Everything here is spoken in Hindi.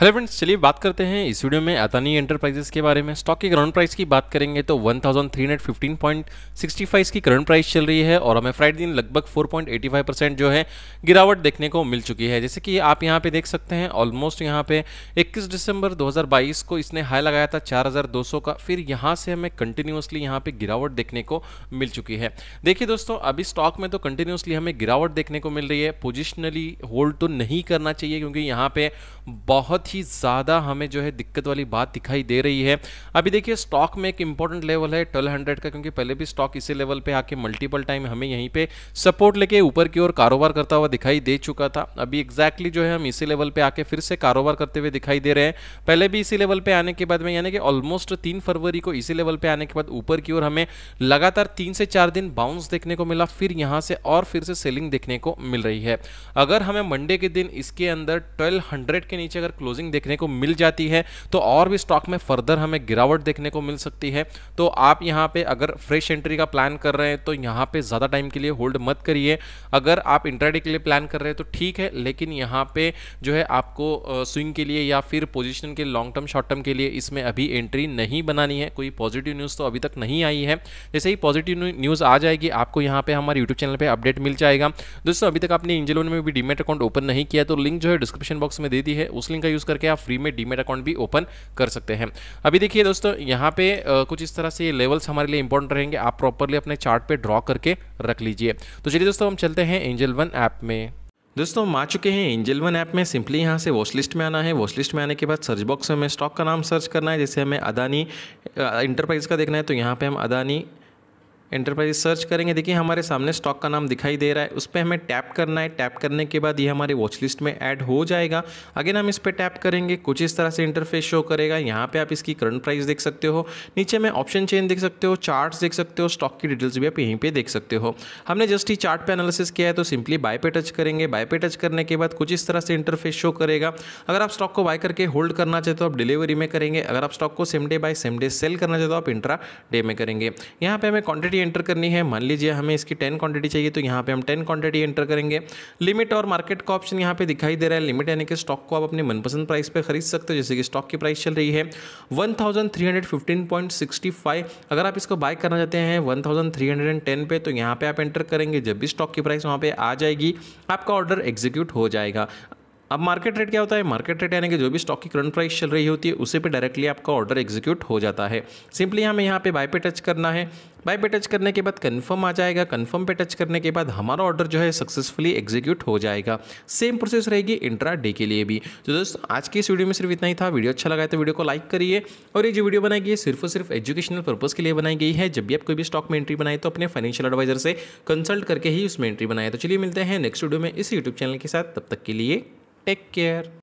हेलो फ्रेंड्स चलिए बात करते हैं इस वीडियो में अतानी एंटरप्राइजेस के बारे में स्टॉक की करंट प्राइस की बात करेंगे तो 1315.65 की करंट प्राइस चल रही है और हमें फ्राइडे दिन लगभग 4.85 परसेंट जो है गिरावट देखने को मिल चुकी है जैसे कि आप यहां पे देख सकते हैं ऑलमोस्ट यहां पे 21 दिसंबर दो को इसने हाई लगाया था चार का फिर यहाँ से हमें कंटिन्यूसली यहाँ पर गिरावट देखने को मिल चुकी है देखिए दोस्तों अभी स्टॉक में तो कंटिन्यूसली हमें गिरावट देखने को मिल रही है पोजिशनली होल्ड तो नहीं करना चाहिए क्योंकि यहाँ पर बहुत ही ज़्यादा हमें जो है दिक्कत वाली बात दिखाई दे रही है अभी देखिए स्टॉक में एक इंपॉर्टेंट लेवल है 1200 का क्योंकि पहले भी स्टॉक इसी लेवल पे आके मल्टीपल टाइम हमें यहीं पे सपोर्ट लेके ऊपर की ओर कारोबार करता हुआ दिखाई दे चुका था अभी एग्जैक्टली जो है हम इसी लेवल पे आके फिर से कारोबार करते हुए दिखाई दे रहे हैं पहले भी इसी लेवल पे आने के बाद में यानी कि ऑलमोस्ट तीन फरवरी को इसी लेवल पे आने के बाद ऊपर की ओर हमें लगातार तीन से चार दिन बाउंस देखने को मिला फिर यहाँ से और फिर से सेलिंग देखने को मिल रही है अगर हमें मंडे के दिन इसके अंदर ट्वेल्व के नीचे अगर क्लोज क्लोजिंग देखने को मिल जाती है तो और भी स्टॉक में फर्दर हमें गिरावट देखने को मिल सकती है तो आप यहाँ पे अगर फ्रेश एंट्री का प्लान कर रहे हैं तो यहाँ पे ज़्यादा टाइम के लिए होल्ड मत करिए अगर आप इंट्राडे के लिए प्लान कर रहे हैं तो ठीक है लेकिन यहाँ पे जो है आपको स्विंग के लिए या फिर पोजिशन के लॉन्ग टर्म शॉर्ट टर्म के लिए इसमें अभी एंट्री नहीं बनानी है कोई पॉजिटिव न्यूज़ तो अभी तक नहीं आई है जैसे ही पॉजिटिव न्यूज़ आ जाएगी आपको यहाँ पे हमारे यूट्यूब चैनल पर अपडेट मिल जाएगा दोस्तों अभी तक आपने इंजलोन में भी डीमेट अकाउंट ओपन नहीं किया तो लिंक जो है डिस्क्रिप्शन बॉक्स में दे दी है उस लिंक का यूज़ करके आप फ्री में डीमेट अकाउंट भी ओपन कर सकते हैं अभी देखिए दोस्तों यहाँ पे कुछ इस तरह से ये लेवल्स हमारे लिए इंपॉर्टेंट रहेंगे आप प्रॉपरली अपने चार्ट पे ड्रॉ करके रख लीजिए तो चलिए दोस्तों हम चलते हैं एंजल वन ऐप में दोस्तों हम आ चुके हैं एंजल वन ऐप में सिंपली यहाँ से वॉच लिस्ट में आना है वॉच लिस्ट में आने के बाद सर्च बॉक्स में हमें स्टॉक का नाम सर्च करना है जैसे हमें अदानी इंटरप्राइज का देखना है तो यहाँ पे हम अदानी एंटरप्राइज सर्च करेंगे देखिए हमारे सामने स्टॉक का नाम दिखाई दे रहा है उस पर हमें टैप करना है टैप करने के बाद ये हमारे वॉच लिस्ट में ऐड हो जाएगा अगेन हम इस पर टैप करेंगे कुछ इस तरह से इंटरफेस शो करेगा यहाँ पे आप इसकी करंट प्राइस देख सकते हो नीचे में ऑप्शन चेन देख सकते हो चार्ट देख सकते हो स्टॉक की डिटेल्स भी आप यहीं पर देख सकते हो हमने जस्ट ही चार्ट पर एनालिसिस किया है तो सिंपली बाय पे टच करेंगे बाय पे टच करने के बाद कुछ इस तरह से इंटरफेस शो करेगा अगर आप स्टॉक को बाय करके होल्ड करना चाहते हो तो आप डिलीवरी में करेंगे अगर आप स्टॉक को same day buy same day sell करना चाहते हो तो आप इंट्रा डे में करेंगे यहाँ पर हमें क्वांटिटी क्वांटिटी एंटर करनी है मान लीजिए हमें इसकी टेन क्वांटिटी चाहिए तो यहाँ पे हम टेन क्वांटिटी एंटर करेंगे लिमिट और मार्केट का ऑप्शन यहाँ पे दिखाई दे रहा है लिमिट यानी कि स्टॉक को आप अपने मनपसंद प्राइस पे खरीद सकते हो जैसे कि स्टॉक की प्राइस चल रही है वन अगर आप इसको बाय करना चाहते हैं वन पे तो यहाँ पर आप एंटर करेंगे जब भी स्टॉक की प्राइस वहाँ पर आ जाएगी आपका ऑर्डर एग्जीक्यूट हो जाएगा अब मार्केट रेट क्या होता है मार्केट रेट यानी कि जो भी स्टॉक की करंट प्राइस चल रही होती है उसे पे डायरेक्टली आपका ऑर्डर एग्जीक्यूट हो जाता है सिंपली हमें यहाँ पे बाय पे टच करना है बाय पे टच करने के बाद कंफर्म आ जाएगा कंफर्म पे टच करने के बाद हमारा ऑर्डर जो है सक्सेसफुली एग्जीक्यूट हो जाएगा सेम प्रोसेस रहेगी इंट्रा डे के लिए भी तो दोस्त आज की इस वीडियो में सिर्फ इतना ही था वीडियो अच्छा लगा तो वीडियो को लाइक करिए और ये जो वीडियो बनाई गई है सिर्फ और सिर्फ एजुकेशनल पर्पज़ के लिए बनाई गई है जब भी आप कोई भी स्टॉक में एंट्री बनाए तो अपने फाइनेंशियल एडवाइजर से कंसल्ट करके ही उसमें एंट्री बनाए तो चलिए मिलते हैं नेक्स्ट वीडियो में इस यूट्यूब चैनल के साथ तब तक के लिए Take care.